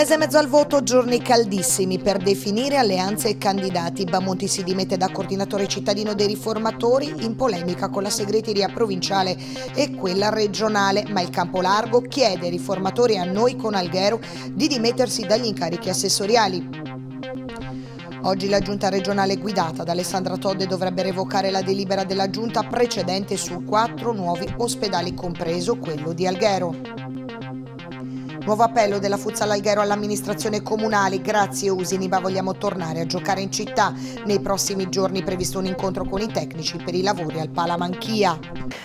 Mese e mezzo al voto, giorni caldissimi per definire alleanze e candidati. Bamonti si dimette da coordinatore cittadino dei riformatori in polemica con la segreteria provinciale e quella regionale, ma il campo largo chiede ai riformatori a noi con Alghero di dimettersi dagli incarichi assessoriali. Oggi la giunta regionale guidata da Alessandra Todde dovrebbe revocare la delibera della giunta precedente su quattro nuovi ospedali, compreso quello di Alghero. Nuovo appello della Futsal Alghero all'amministrazione comunale. Grazie Usiniba, vogliamo tornare a giocare in città. Nei prossimi giorni è previsto un incontro con i tecnici per i lavori al Palamanchia.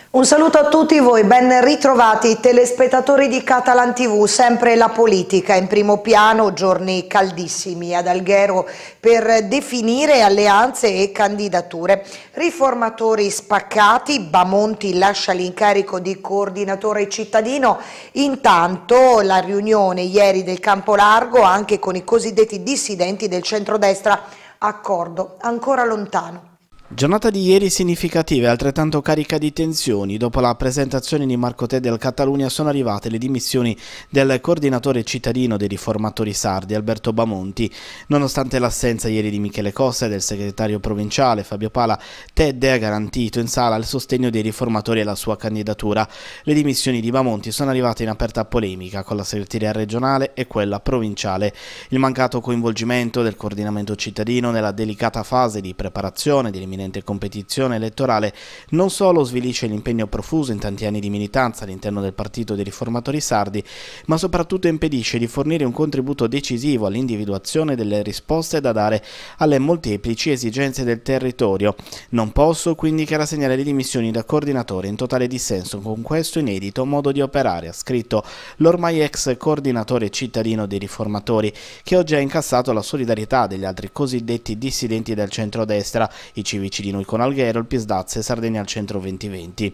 Un saluto a tutti voi, ben ritrovati telespettatori di Catalan TV, sempre la politica in primo piano, giorni caldissimi ad Alghero per definire alleanze e candidature. Riformatori spaccati, Bamonti lascia l'incarico di coordinatore cittadino, intanto la riunione riunione ieri del campo largo anche con i cosiddetti dissidenti del centrodestra, accordo ancora lontano. Giornata di ieri significativa e altrettanto carica di tensioni. Dopo la presentazione di Marco Tè del Catalunya sono arrivate le dimissioni del coordinatore cittadino dei riformatori sardi Alberto Bamonti. Nonostante l'assenza ieri di Michele Costa e del segretario provinciale Fabio Pala, Ted ha garantito in sala il sostegno dei riformatori alla sua candidatura. Le dimissioni di Bamonti sono arrivate in aperta polemica con la segreteria regionale e quella provinciale. Il mancato coinvolgimento del coordinamento cittadino nella delicata fase di preparazione di eliminazione imminente competizione elettorale non solo svilisce l'impegno profuso in tanti anni di militanza all'interno del partito dei riformatori sardi, ma soprattutto impedisce di fornire un contributo decisivo all'individuazione delle risposte da dare alle molteplici esigenze del territorio. Non posso quindi che rassegnare le dimissioni da coordinatore in totale dissenso con questo inedito modo di operare, ha scritto l'ormai ex coordinatore cittadino dei riformatori, che oggi ha incassato la solidarietà degli altri cosiddetti dissidenti del centrodestra, i civici Cilinui con Alghero, il Piesdazze e Sardegna al centro 2020.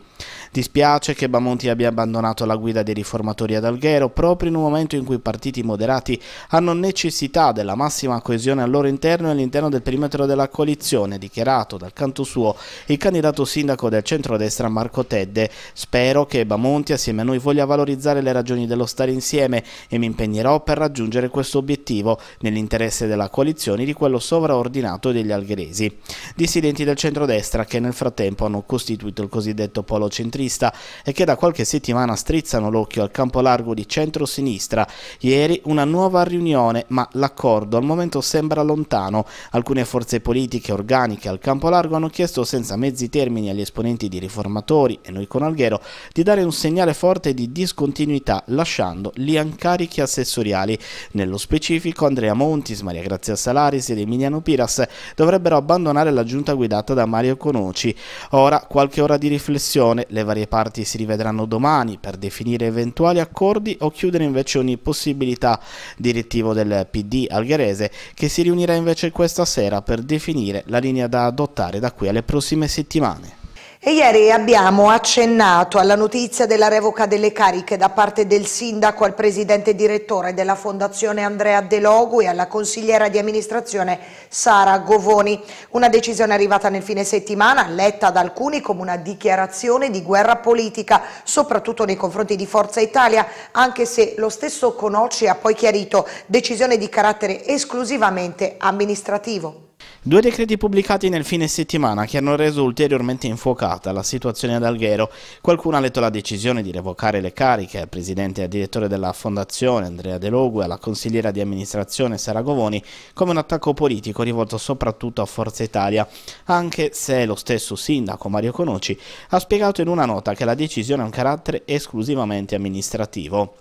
Dispiace che Bamonti abbia abbandonato la guida dei riformatori ad Alghero proprio in un momento in cui i partiti moderati hanno necessità della massima coesione al loro interno e all'interno del perimetro della coalizione, dichiarato dal canto suo il candidato sindaco del centrodestra Marco Tedde. Spero che Bamonti assieme a noi voglia valorizzare le ragioni dello stare insieme e mi impegnerò per raggiungere questo obiettivo nell'interesse della coalizione di quello sovraordinato degli algheresi. Dissidenti esponenti del centrodestra che nel frattempo hanno costituito il cosiddetto polo centrista e che da qualche settimana strizzano l'occhio al campo largo di centro-sinistra. Ieri una nuova riunione, ma l'accordo al momento sembra lontano. Alcune forze politiche organiche al campo largo hanno chiesto senza mezzi termini agli esponenti di riformatori e noi con Alghero di dare un segnale forte di discontinuità lasciando gli incarichi assessoriali. Nello specifico Andrea Montis, Maria Grazia Salaris ed Emiliano Piras dovrebbero abbandonare la giunta guidata guidata da Mario Conoci. Ora qualche ora di riflessione, le varie parti si rivedranno domani per definire eventuali accordi o chiudere invece ogni possibilità direttivo del PD algherese che si riunirà invece questa sera per definire la linea da adottare da qui alle prossime settimane. E ieri abbiamo accennato alla notizia della revoca delle cariche da parte del sindaco al presidente direttore della Fondazione Andrea De Logu e alla consigliera di amministrazione Sara Govoni. Una decisione arrivata nel fine settimana, letta da alcuni come una dichiarazione di guerra politica, soprattutto nei confronti di Forza Italia, anche se lo stesso Conocci ha poi chiarito decisione di carattere esclusivamente amministrativo. Due decreti pubblicati nel fine settimana che hanno reso ulteriormente infuocata la situazione ad Alghero. Qualcuno ha letto la decisione di revocare le cariche al presidente e al direttore della fondazione Andrea De Logue e alla consigliera di amministrazione Sara Govoni come un attacco politico rivolto soprattutto a Forza Italia, anche se lo stesso sindaco Mario Conoci ha spiegato in una nota che la decisione ha un carattere esclusivamente amministrativo.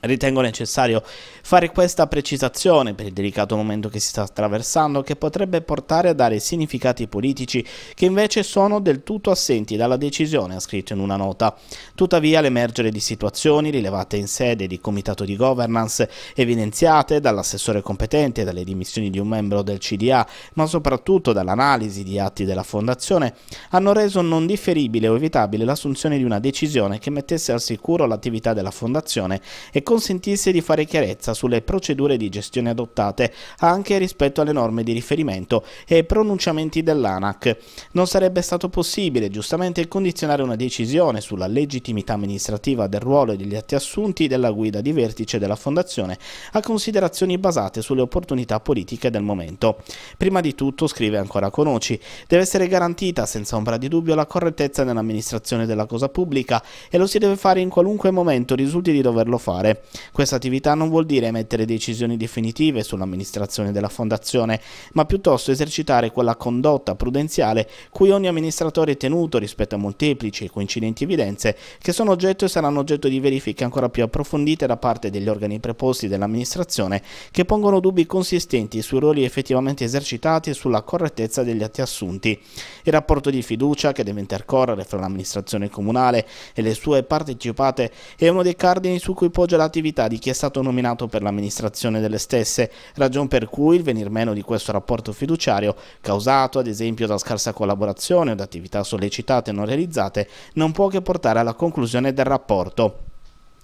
Ritengo necessario fare questa precisazione per il delicato momento che si sta attraversando che potrebbe portare a dare significati politici che invece sono del tutto assenti dalla decisione, ha scritto in una nota. Tuttavia l'emergere di situazioni rilevate in sede di comitato di governance, evidenziate dall'assessore competente, dalle dimissioni di un membro del CDA, ma soprattutto dall'analisi di atti della fondazione, hanno reso non differibile o evitabile l'assunzione di una decisione che mettesse al sicuro l'attività della fondazione e consentisse di fare chiarezza sulle procedure di gestione adottate anche rispetto alle norme di riferimento e pronunciamenti dell'ANAC. Non sarebbe stato possibile giustamente condizionare una decisione sulla legittimità amministrativa del ruolo e degli atti assunti della guida di vertice della Fondazione a considerazioni basate sulle opportunità politiche del momento. Prima di tutto, scrive ancora Conoci, deve essere garantita senza ombra di dubbio la correttezza nell'amministrazione della cosa pubblica e lo si deve fare in qualunque momento risulti di doverlo fare. Questa attività non vuol dire emettere decisioni definitive sull'amministrazione della fondazione, ma piuttosto esercitare quella condotta prudenziale cui ogni amministratore è tenuto rispetto a molteplici e coincidenti evidenze che sono oggetto e saranno oggetto di verifiche ancora più approfondite da parte degli organi preposti dell'amministrazione che pongono dubbi consistenti sui ruoli effettivamente esercitati e sulla correttezza degli atti assunti. Il rapporto di fiducia che deve intercorrere fra l'amministrazione comunale e le sue partecipate è uno dei cardini su cui poggia la l'attività di chi è stato nominato per l'amministrazione delle stesse, ragion per cui il venir meno di questo rapporto fiduciario, causato ad esempio da scarsa collaborazione o da attività sollecitate e non realizzate, non può che portare alla conclusione del rapporto.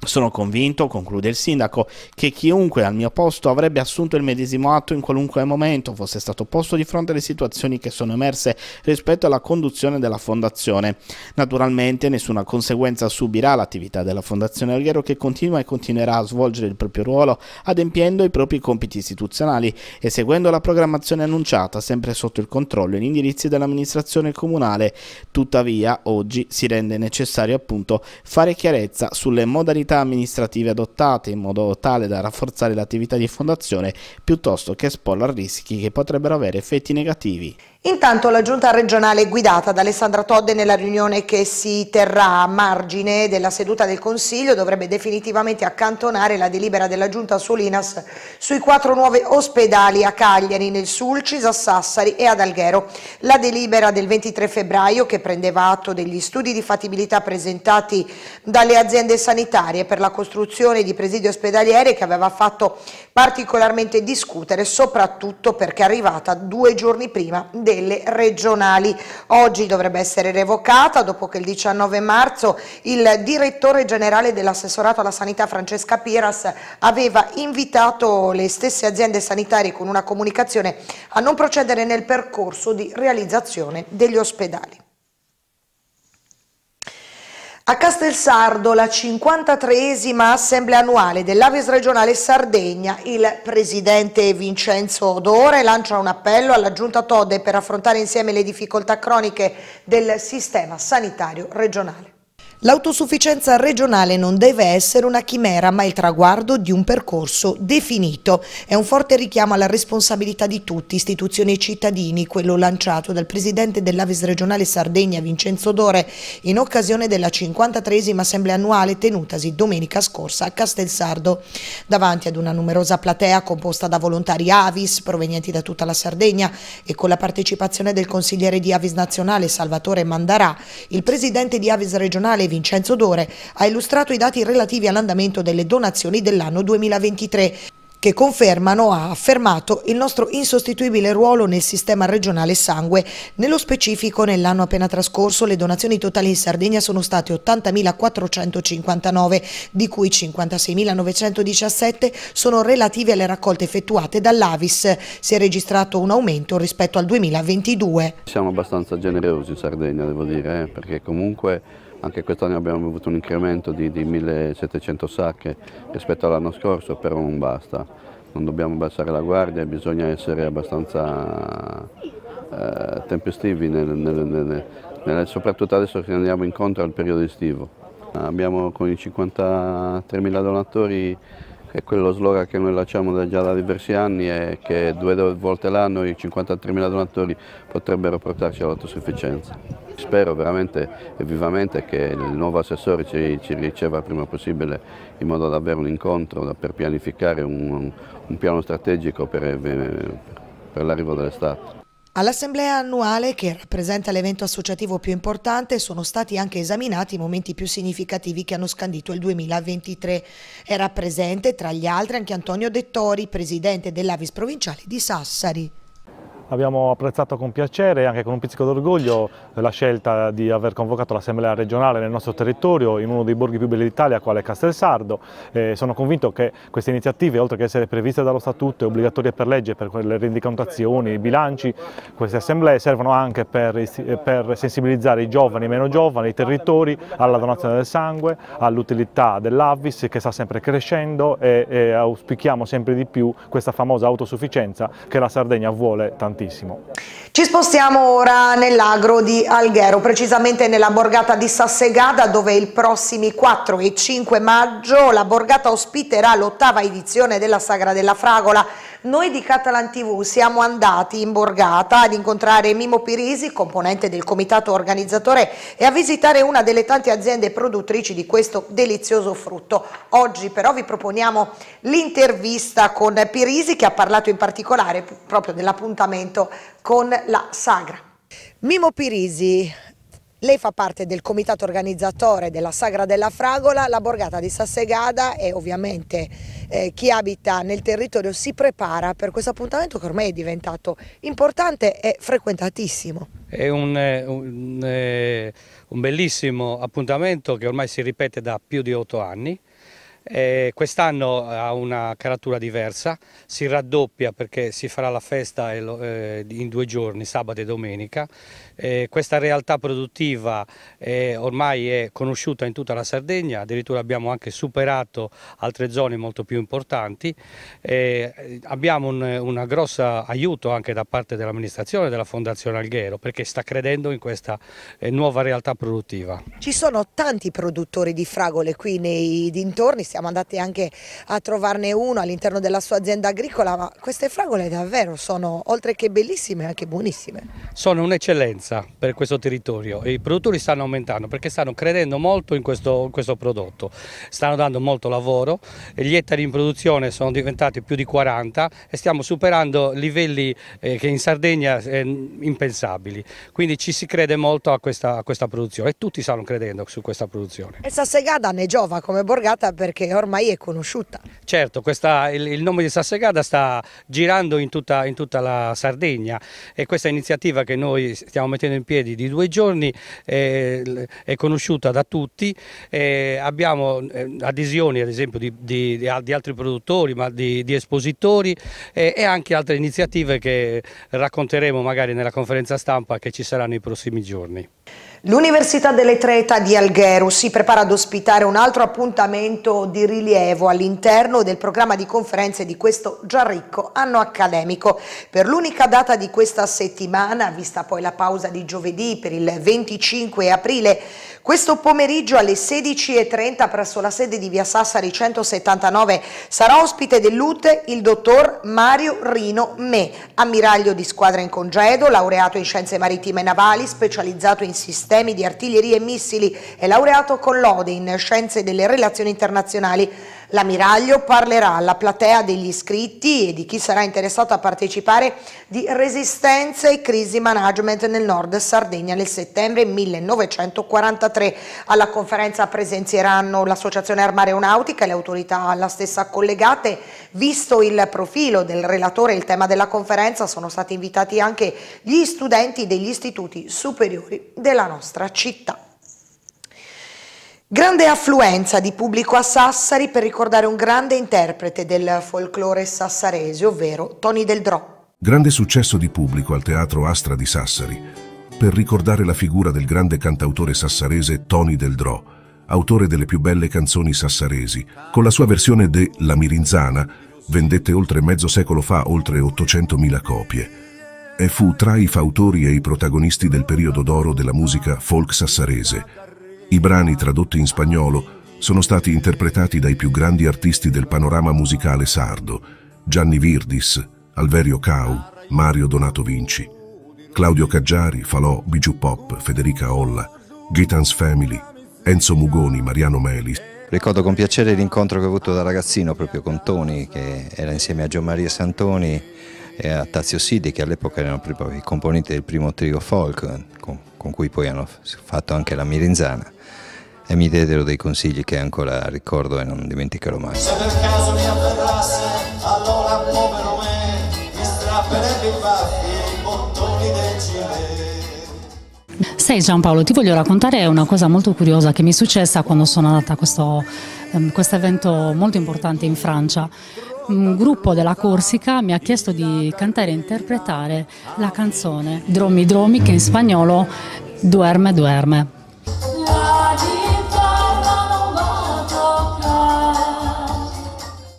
Sono convinto, conclude il sindaco, che chiunque al mio posto avrebbe assunto il medesimo atto in qualunque momento fosse stato posto di fronte alle situazioni che sono emerse rispetto alla conduzione della fondazione. Naturalmente nessuna conseguenza subirà l'attività della fondazione Alghero che continua e continuerà a svolgere il proprio ruolo adempiendo i propri compiti istituzionali e seguendo la programmazione annunciata sempre sotto il controllo e gli indirizzi dell'amministrazione comunale. Tuttavia oggi si rende necessario appunto fare chiarezza sulle modalità modalità amministrative adottate in modo tale da rafforzare l'attività di fondazione piuttosto che esporla a rischi che potrebbero avere effetti negativi. Intanto la giunta regionale guidata da Alessandra Todde nella riunione che si terrà a margine della seduta del Consiglio dovrebbe definitivamente accantonare la delibera della giunta Solinas sui quattro nuovi ospedali a Cagliari, nel Sulcis, a Sassari e ad Alghero. La delibera del 23 febbraio che prendeva atto degli studi di fattibilità presentati dalle aziende sanitarie per la costruzione di presidi ospedaliere che aveva fatto particolarmente discutere soprattutto perché è arrivata due giorni prima del delle regionali. Oggi dovrebbe essere revocata dopo che il 19 marzo il direttore generale dell'assessorato alla sanità Francesca Piras aveva invitato le stesse aziende sanitarie con una comunicazione a non procedere nel percorso di realizzazione degli ospedali. A Castelsardo, la 53esima assemblea annuale dell'Aves regionale Sardegna, il presidente Vincenzo Odore lancia un appello alla Giunta Todde per affrontare insieme le difficoltà croniche del sistema sanitario regionale. L'autosufficienza regionale non deve essere una chimera, ma il traguardo di un percorso definito. È un forte richiamo alla responsabilità di tutti, istituzioni e cittadini, quello lanciato dal presidente dell'Aves regionale Sardegna Vincenzo Dore in occasione della 53esima assemblea annuale tenutasi domenica scorsa a Castelsardo. Davanti ad una numerosa platea composta da volontari Avis provenienti da tutta la Sardegna e con la partecipazione del consigliere di Avis nazionale Salvatore Mandarà, il presidente di Avis regionale Vincenzo Dore ha illustrato i dati relativi all'andamento delle donazioni dell'anno 2023 che confermano, ha affermato, il nostro insostituibile ruolo nel sistema regionale sangue. Nello specifico, nell'anno appena trascorso, le donazioni totali in Sardegna sono state 80.459, di cui 56.917 sono relative alle raccolte effettuate dall'Avis. Si è registrato un aumento rispetto al 2022. Siamo abbastanza generosi in Sardegna, devo dire, eh, perché comunque anche quest'anno abbiamo avuto un incremento di, di 1700 sacche rispetto all'anno scorso, però non basta. Non dobbiamo abbassare la guardia, bisogna essere abbastanza eh, tempestivi, nel, nel, nel, soprattutto adesso che andiamo incontro al periodo estivo. Abbiamo con i 53.000 donatori e quello slogan che noi lanciamo da, già da diversi anni è che due volte l'anno i 53.000 donatori potrebbero portarci all'autosufficienza. Spero veramente e vivamente che il nuovo assessore ci, ci riceva il prima possibile in modo da avere un incontro, per pianificare un, un piano strategico per, eh, per l'arrivo dell'estate. All'assemblea annuale, che rappresenta l'evento associativo più importante, sono stati anche esaminati i momenti più significativi che hanno scandito il 2023. Era presente, tra gli altri, anche Antonio Dettori, presidente dell'Avis provinciale di Sassari. Abbiamo apprezzato con piacere e anche con un pizzico d'orgoglio la scelta di aver convocato l'Assemblea regionale nel nostro territorio, in uno dei borghi più belli d'Italia, quale Castelsardo. Eh, sono convinto che queste iniziative, oltre che essere previste dallo Statuto e obbligatorie per legge per le rendicontazioni, i bilanci, queste assemblee servono anche per, per sensibilizzare i giovani e meno giovani, i territori, alla donazione del sangue, all'utilità dell'Avis che sta sempre crescendo e, e auspichiamo sempre di più questa famosa autosufficienza che la Sardegna vuole tantissimo tantissimo. Ci spostiamo ora nell'agro di Alghero, precisamente nella borgata di Sassegada dove il prossimi 4 e 5 maggio la borgata ospiterà l'ottava edizione della Sagra della Fragola noi di Catalan TV siamo andati in Borgata ad incontrare Mimo Pirisi, componente del comitato organizzatore, e a visitare una delle tante aziende produttrici di questo delizioso frutto. Oggi però vi proponiamo l'intervista con Pirisi che ha parlato in particolare proprio dell'appuntamento con la Sagra. Mimo Pirisi, lei fa parte del comitato organizzatore della Sagra della Fragola, la borgata di Sassegada è ovviamente eh, chi abita nel territorio si prepara per questo appuntamento che ormai è diventato importante e frequentatissimo. È un, eh, un, eh, un bellissimo appuntamento che ormai si ripete da più di otto anni eh, Quest'anno ha una caratura diversa, si raddoppia perché si farà la festa eh, in due giorni, sabato e domenica. Eh, questa realtà produttiva è, eh, ormai è conosciuta in tutta la Sardegna, addirittura abbiamo anche superato altre zone molto più importanti. Eh, abbiamo un, un grosso aiuto anche da parte dell'amministrazione e della Fondazione Alghero perché sta credendo in questa eh, nuova realtà produttiva. Ci sono tanti produttori di fragole qui nei dintorni, siamo andati anche a trovarne uno all'interno della sua azienda agricola, ma queste fragole davvero sono, oltre che bellissime, anche buonissime. Sono un'eccellenza per questo territorio e i produttori stanno aumentando perché stanno credendo molto in questo, in questo prodotto, stanno dando molto lavoro, gli ettari in produzione sono diventati più di 40 e stiamo superando livelli eh, che in Sardegna eh, impensabili, quindi ci si crede molto a questa, a questa produzione e tutti stanno credendo su questa produzione. E Sassegada ne giova come Borgata perché che ormai è conosciuta. Certo, questa, il, il, nome di Sassegada sta girando in tutta, in tutta, la Sardegna e questa iniziativa che noi stiamo mettendo in piedi di due giorni è, eh, è conosciuta da tutti, eh, abbiamo eh, adesioni ad esempio di, di, di altri produttori ma di, di espositori e, e anche altre iniziative che racconteremo magari nella conferenza stampa che ci sarà nei prossimi giorni. L'Università delle Treta di Alghero si prepara ad ospitare un altro appuntamento di rilievo all'interno del programma di conferenze di questo già ricco anno accademico. Per l'unica data di questa settimana, vista poi la pausa di giovedì per il 25 aprile, questo pomeriggio alle 16.30 presso la sede di Via Sassari 179 sarà ospite dell'UTE il dottor Mario Rino Me, ammiraglio di squadra in congedo, laureato in scienze marittime e navali, specializzato in sistemi di artiglieria e missili e laureato con lode in scienze delle relazioni internazionali. L'ammiraglio parlerà alla platea degli iscritti e di chi sarà interessato a partecipare di resistenza e crisi management nel nord Sardegna nel settembre 1943. Alla conferenza presenzieranno l'Associazione Armareonautica e le autorità alla stessa collegate. Visto il profilo del relatore e il tema della conferenza sono stati invitati anche gli studenti degli istituti superiori della nostra città. Grande affluenza di pubblico a Sassari per ricordare un grande interprete del folklore sassarese, ovvero Tony Del Drò. Grande successo di pubblico al Teatro Astra di Sassari per ricordare la figura del grande cantautore sassarese Tony Del Drò, autore delle più belle canzoni sassaresi, con la sua versione de La Mirinzana, vendette oltre mezzo secolo fa oltre 800.000 copie, e fu tra i fautori e i protagonisti del periodo d'oro della musica folk sassarese, i brani tradotti in spagnolo sono stati interpretati dai più grandi artisti del panorama musicale sardo, Gianni Virdis, Alverio Cau, Mario Donato Vinci, Claudio Caggiari, Falò, Biju Pop, Federica Olla, Gitans Family, Enzo Mugoni, Mariano Melis. Ricordo con piacere l'incontro che ho avuto da ragazzino proprio con Toni, che era insieme a Gio Maria Santoni e a Tazio Sidi, che all'epoca erano proprio i componenti del primo trio folk, con cui poi hanno fatto anche la Mirinzana e mi diedero dei consigli che ancora ricordo e non dimenticherò mai. Se per caso mi afferrasse, allora povero me, mi strapperebbe i baffi, i bottoni del gilet. Sai Giampaolo, ti voglio raccontare una cosa molto curiosa che mi è successa quando sono andata a questo, um, questo evento molto importante in Francia un gruppo della Corsica mi ha chiesto di cantare e interpretare la canzone Dromi Dromi che in spagnolo Duerme Duerme.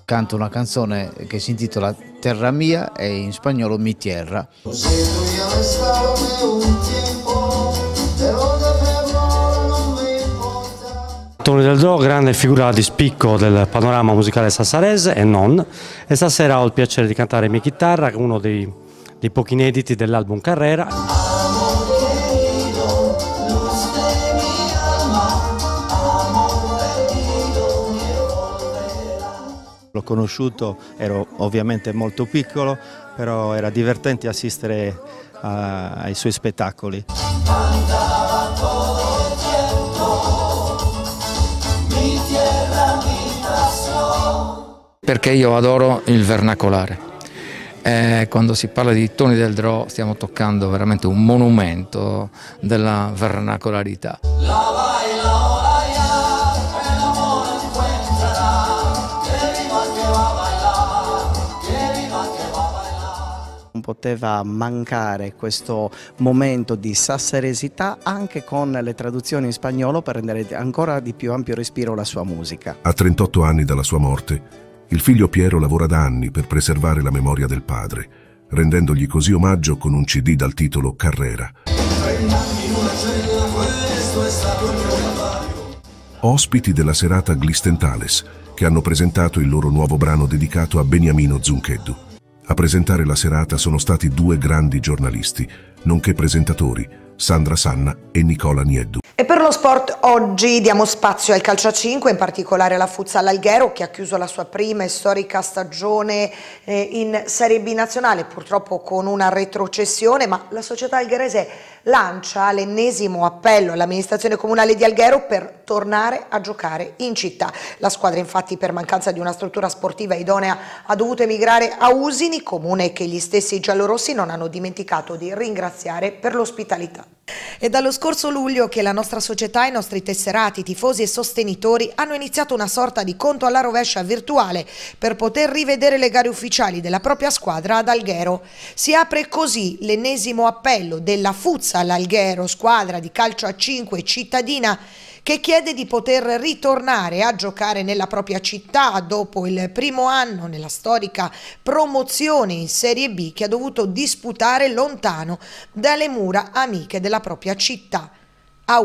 Canto una canzone che si intitola Terra mia e in spagnolo Mi tierra. un tempo Tony Del Do, grande figura di spicco del panorama musicale sassarese e non, e stasera ho il piacere di cantare Mia Chitarra, uno dei, dei pochi inediti dell'album Carrera. L'ho conosciuto, ero ovviamente molto piccolo, però era divertente assistere a, ai suoi spettacoli. Andava Perché io adoro il vernacolare. E eh, quando si parla di Tony del Drò stiamo toccando veramente un monumento della vernacolarità. poteva mancare questo momento di sasseresità anche con le traduzioni in spagnolo per rendere ancora di più ampio respiro la sua musica. A 38 anni dalla sua morte, il figlio Piero lavora da anni per preservare la memoria del padre, rendendogli così omaggio con un CD dal titolo Carrera. Ospiti della serata Glistentales, che hanno presentato il loro nuovo brano dedicato a Beniamino Zuncheddu. A presentare la serata sono stati due grandi giornalisti, nonché presentatori, Sandra Sanna e Nicola Nieddu. E per lo sport oggi diamo spazio al calcio a 5, in particolare alla Futsal Alghero che ha chiuso la sua prima e storica stagione eh, in Serie B nazionale, purtroppo con una retrocessione, ma la società algherese lancia l'ennesimo appello all'amministrazione comunale di Alghero per tornare a giocare in città. La squadra infatti per mancanza di una struttura sportiva idonea ha dovuto emigrare a Usini, comune che gli stessi giallorossi non hanno dimenticato di ringraziare per l'ospitalità. È dallo scorso luglio che la nostra nostra società, i nostri tesserati, tifosi e sostenitori hanno iniziato una sorta di conto alla rovescia virtuale per poter rivedere le gare ufficiali della propria squadra ad Alghero. Si apre così l'ennesimo appello della Fuzza all'Alghero, squadra di calcio a 5 cittadina, che chiede di poter ritornare a giocare nella propria città dopo il primo anno nella storica promozione in Serie B che ha dovuto disputare lontano dalle mura amiche della propria città. a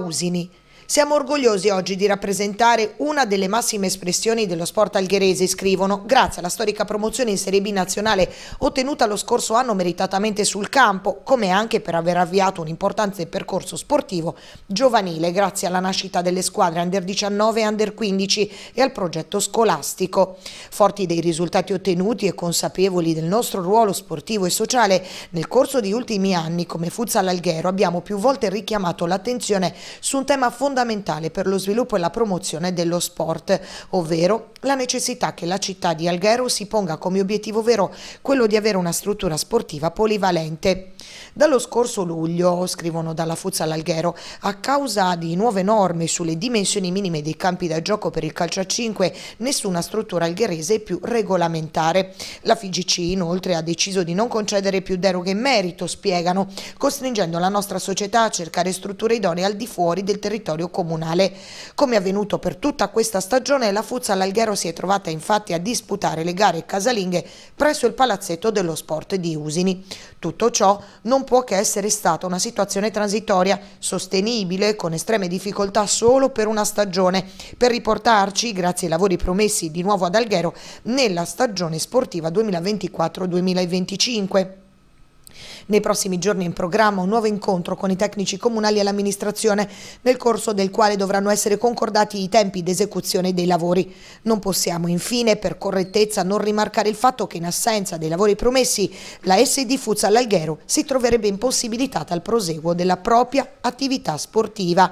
Siamo orgogliosi oggi di rappresentare una delle massime espressioni dello sport algherese, scrivono, grazie alla storica promozione in Serie B nazionale ottenuta lo scorso anno meritatamente sul campo, come anche per aver avviato un importante percorso sportivo giovanile grazie alla nascita delle squadre under 19 e under 15 e al progetto scolastico. Forti dei risultati ottenuti e consapevoli del nostro ruolo sportivo e sociale, nel corso di ultimi anni come Futsal Alghero abbiamo più volte richiamato l'attenzione su un tema fondamentale fondamentale per lo sviluppo e la promozione dello sport, ovvero la necessità che la città di Alghero si ponga come obiettivo vero quello di avere una struttura sportiva polivalente. Dallo scorso luglio, scrivono dalla Futsal Alghero, a causa di nuove norme sulle dimensioni minime dei campi da gioco per il calcio a 5, nessuna struttura algherese è più regolamentare. La FIGC inoltre ha deciso di non concedere più deroghe in merito, spiegano, costringendo la nostra società a cercare strutture idonee al di fuori del territorio territorio comunale. Come avvenuto per tutta questa stagione, la Fuzza all'Alghero si è trovata infatti a disputare le gare casalinghe presso il palazzetto dello sport di Usini. Tutto ciò non può che essere stata una situazione transitoria, sostenibile, con estreme difficoltà solo per una stagione, per riportarci, grazie ai lavori promessi di nuovo ad Alghero, nella stagione sportiva 2024-2025. Nei prossimi giorni è in programma un nuovo incontro con i tecnici comunali e l'amministrazione, nel corso del quale dovranno essere concordati i tempi d'esecuzione dei lavori. Non possiamo infine, per correttezza, non rimarcare il fatto che in assenza dei lavori promessi, la SD Fuzza all'Alghero si troverebbe impossibilitata al proseguo della propria attività sportiva.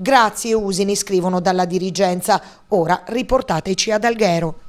Grazie Usini, scrivono dalla dirigenza. Ora riportateci ad Alghero.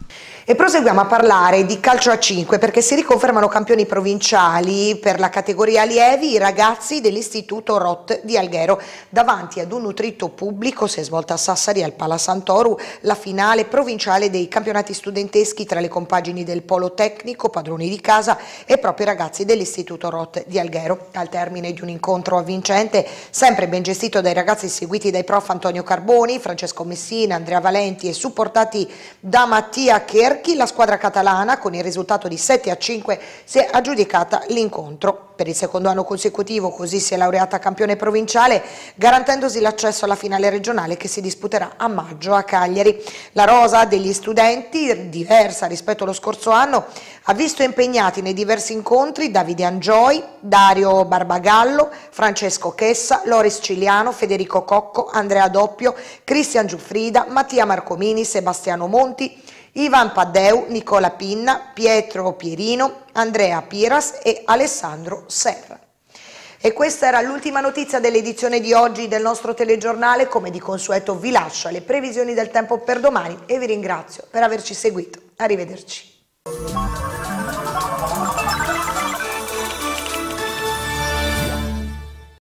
E proseguiamo a parlare di calcio a 5 perché si riconfermano campioni provinciali per la categoria allievi i ragazzi dell'istituto Rot di Alghero. Davanti ad un nutrito pubblico si è svolta a Sassari al Pala Santoru la finale provinciale dei campionati studenteschi tra le compagini del Polo Tecnico, padroni di casa e proprio i ragazzi dell'istituto Rot di Alghero. Al termine di un incontro avvincente, sempre ben gestito dai ragazzi seguiti dai prof Antonio Carboni, Francesco Messina, Andrea Valenti e supportati da Mattia Kerr, Verchi, la squadra catalana con il risultato di 7 a 5 si è aggiudicata l'incontro. Per il secondo anno consecutivo così si è laureata campione provinciale garantendosi l'accesso alla finale regionale che si disputerà a maggio a Cagliari. La rosa degli studenti, diversa rispetto allo scorso anno, ha visto impegnati nei diversi incontri Davide Angioi, Dario Barbagallo, Francesco Chessa, Loris Ciliano, Federico Cocco, Andrea Doppio, Cristian Giuffrida, Mattia Marcomini, Sebastiano Monti, Ivan Paddeu, Nicola Pinna, Pietro Pierino, Andrea Piras e Alessandro Serra. E questa era l'ultima notizia dell'edizione di oggi del nostro telegiornale. Come di consueto vi lascio alle previsioni del tempo per domani e vi ringrazio per averci seguito. Arrivederci.